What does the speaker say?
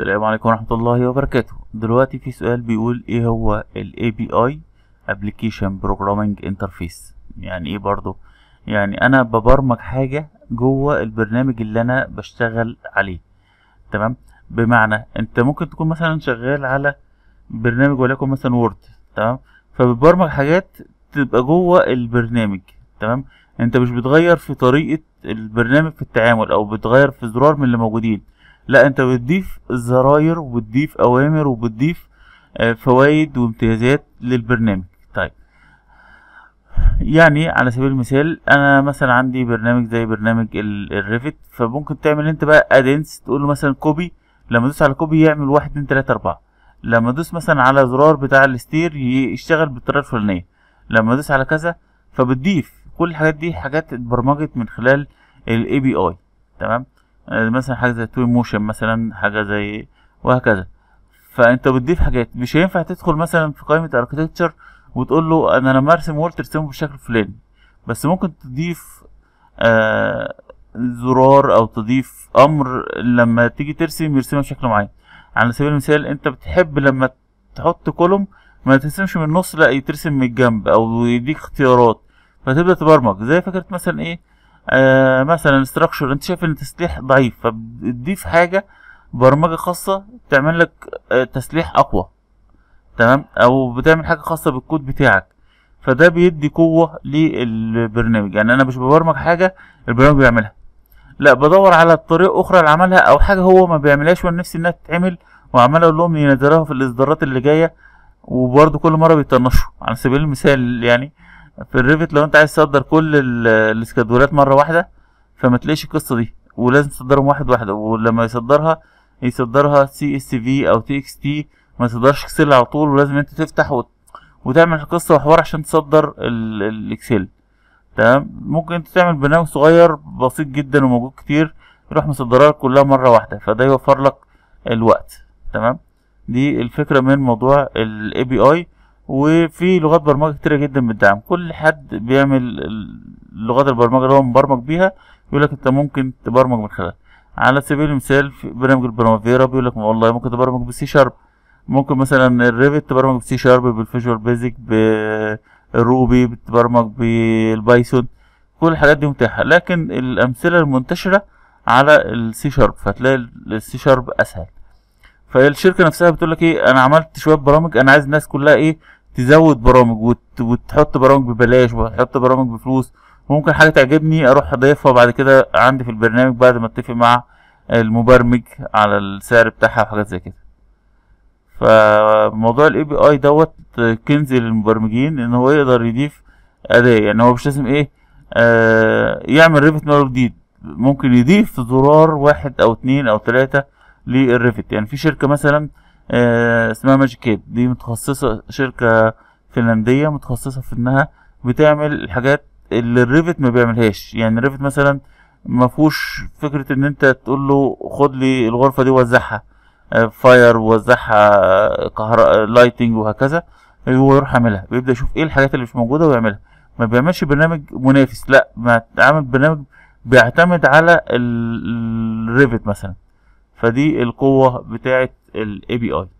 السلام عليكم ورحمة الله وبركاته دلوقتي في سؤال بيقول ايه هو الـ API Application Programming Interface يعني ايه برضو يعني انا ببرمج حاجة جوه البرنامج اللي انا بشتغل عليه تمام بمعنى انت ممكن تكون مثلا شغال على برنامج وليكن مثلا وورد تمام فبتبرمج حاجات تبقى جوه البرنامج تمام انت مش بتغير في طريقة البرنامج في التعامل او بتغير في زرار من اللي موجودين لا انت بتضيف زراير وبتضيف اوامر وبتضيف آه، فوائد وامتيازات للبرنامج طيب يعني على سبيل المثال انا مثلا عندي برنامج زي برنامج الريفت فممكن تعمل انت بقى ادنس تقول له مثلا كوبي لما ادوس على كوبي يعمل واحد اتنين تلاته اربعه لما ادوس مثلا على زرار بتاع الستير يشتغل بالطريقه الفلانيه لما ادوس على كذا فبتضيف كل الحاجات دي حاجات اتبرمجت من خلال الاي بي اي تمام آه، مثلا حاجه زي توي موشن مثلا حاجه زي وهكذا فانت بتضيف حاجات مش هينفع تدخل مثلا في قائمه اركتكتشر وتقول له انا لما ارسم وورد ترسمه بالشكل الفلاني بس ممكن تضيف آه زرار او تضيف امر لما تيجي ترسم يرسمها بشكل معين على سبيل المثال انت بتحب لما تحط كولوم ما ترسمش من النص لا ترسم من الجنب او يديك اختيارات فتبدا تبرمج زي فكره مثلا ايه آه، مثلا استراكشر انت شايف ان التسليح ضعيف فبتضيف حاجه برمجه خاصه تعمل لك آه، تسليح اقوى تمام او بتعمل حاجه خاصه بالكود بتاعك فده بيدي قوه للبرنامج يعني انا مش ببرمج حاجه البرنامج بيعملها لا بدور على طريق اخرى لعملها او حاجه هو ما بيعملهاش وانا نفسي انها تتعمل وعمال اقول لهم ينزلوها في الاصدارات اللي جايه وبرده كل مره بيطنشوا على سبيل المثال يعني آه في الريفت لو انت عايز تصدر كل الاسكادولات مره واحده فما تلاقيش القصه دي ولازم تصدرهم واحد واحده ولما يصدرها يصدرها سي اس في او تي اكس تي ما يصدرش اكسل على طول ولازم انت تفتح وت... وتعمل قصه وحوار عشان تصدر الاكسل تمام ممكن انت تعمل برنامج صغير بسيط جدا وموجود كتير يروح مصدرها كلها مره واحده فده يوفر لك الوقت تمام دي الفكره من موضوع الاي بي اي وفي لغات برمجه كتيره جدا بتدعم كل حد بيعمل لغات البرمجه اللي هو مبرمج بيها يقول لك انت ممكن تبرمج من خلالها على سبيل المثال في برنامج البرامافيرا بيقول لك والله ممكن تبرمج بالسي شارب ممكن مثلا الريفت تبرمج بالسي شارب بالفيجوال بيزك بالروبي بتبرمج بالبايثون كل الحاجات دي متاحه لكن الامثله المنتشره على السي شارب فتلاقي السي شارب اسهل فالشركه نفسها بتقول لك ايه انا عملت شويه برامج انا عايز الناس كلها ايه تزود برامج وت... وتحط برامج ببلاش وتحط برامج بفلوس ممكن حاجه تعجبني اروح اضيفها بعد كده عندي في البرنامج بعد ما اتفق مع المبرمج على السعر بتاعها وحاجات زي كده فموضوع الاي بي اي دوت كنز للمبرمجين ان هو يقدر يضيف اداه يعني هو مش لازم ايه آه يعمل ريفت مره جديد ممكن يضيف زرار واحد او اتنين او تلاتة للريفت يعني في شركه مثلا آه، اسمها ماجيكيت دي متخصصة شركة فنلندية متخصصة في انها بتعمل الحاجات اللي الريفت ما بيعملهاش يعني الريفت مثلا ما فيهوش فكرة ان انت تقول له خد لي الغرفة دي وزعها فاير ووزعها آه، آه، كهرباء لايتنج وهكذا هو يروح عاملها بيبدا يشوف ايه الحاجات اللي مش موجوده ويعملها ما بيعملش برنامج منافس لا ما عامل برنامج بيعتمد على الريفت مثلا فدي القوه بتاعت الاي بي اي